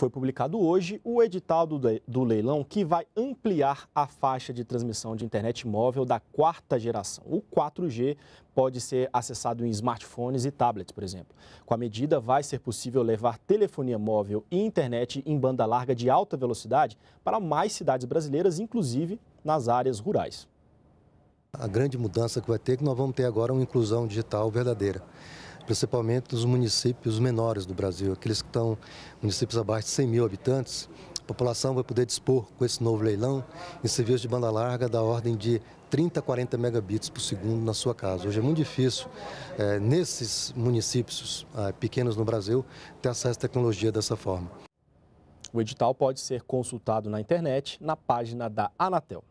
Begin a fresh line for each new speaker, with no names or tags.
Foi publicado hoje o edital do, leilão que vai ampliar a faixa de transmissão de internet móvel da quarta geração. O 4G pode ser acessado em smartphones e tablets, por exemplo. Com a medida, vai ser possível levar telefonia móvel e internet em banda larga de alta velocidade para mais cidades brasileiras, inclusive nas áreas rurais.
A grande mudança que vai ter é que nós vamos ter agora uma inclusão digital verdadeira principalmente dos municípios menores do Brasil, aqueles que estão municípios abaixo de 100 mil habitantes. A população vai poder dispor com esse novo leilão em serviços de banda larga da ordem de 30 a 40 megabits por segundo na sua casa. Hoje é muito difícil, é, nesses municípios é, pequenos no Brasil, ter acesso à tecnologia dessa forma.
O edital pode ser consultado na internet, na página da Anatel.